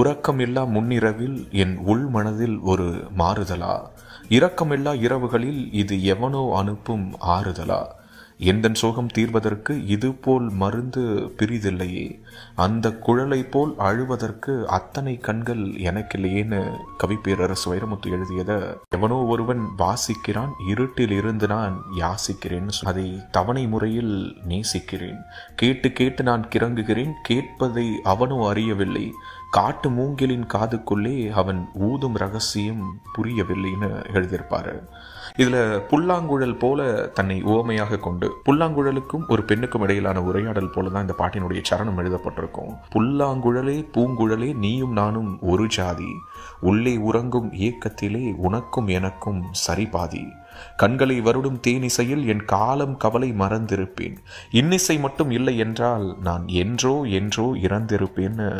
உறக்கமில்லா முன்னிரவில் என் உள் மனதில் ஒரு மாறுதலா இரக்கமில்லா இரவுகளில் இது எவனோ அனுப்பும் ஆறுதலா எந்தன் சோகம் தீர்வதற்கு இது போல் மருந்து பிரிதில்லையே அந்த குழலை போல் அழுவதற்கு அத்தனை கண்கள் எனக்கில்லையேன்னு கவிப்பேரரசு வைரமுத்து எழுதியதை எவனோ ஒருவன் வாசிக்கிறான் இருட்டில் இருந்து நான் யாசிக்கிறேன் அதை தவணை முறையில் நேசிக்கிறேன் கேட்டு கேட்டு நான் கிறங்குகிறேன் கேட்பதை அவனோ அறியவில்லை காட்டு மூங்கிலின் காதுக்குள்ளே அவன் ஊதும் ரகசியம் புரியவில்லைன்னு எழுதியிருப்பாரு இதுல புல்லாங்குழல் போல தன்னை ஓமையாக கொண்டு உண்டு புல்லாங்குழலுக்கும் ஒரு பெண்ணுக்கும் இடையிலான உரையாடல் போலதான் இந்த பாட்டினுடைய சரணம் எழுதப்பட்டிருக்கும் புல்லாங்குழலே பூங்குழலே நீயும் நானும் ஒரு ஜாதி உள்ளே உறங்கும் இயக்கத்திலே உனக்கும் எனக்கும் சரிபாதி கண்களை வருடும் தேனிசையில் என் காலம் கவலை மறந்திருப்பேன் இன்னிசை மட்டும் இல்லை என்றால் நான் என்றோ என்றோ இறந்திருப்பேன்னு